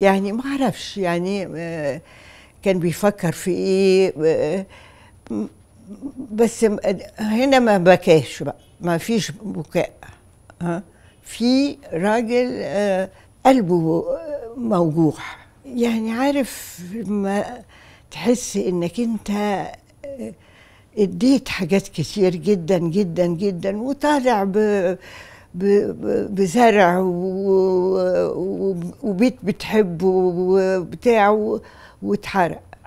يعني ما اعرفش يعني آه، كان بيفكر في ايه آه، بس هنا ما بكاش بقى ما فيش بكاء في راجل آه، قلبه موجوح يعني عارف ما تحس انك انت اديت حاجات كتير جدا جدا جدا وطالع بزرع وبيت بتحبه وبتاع واتحرق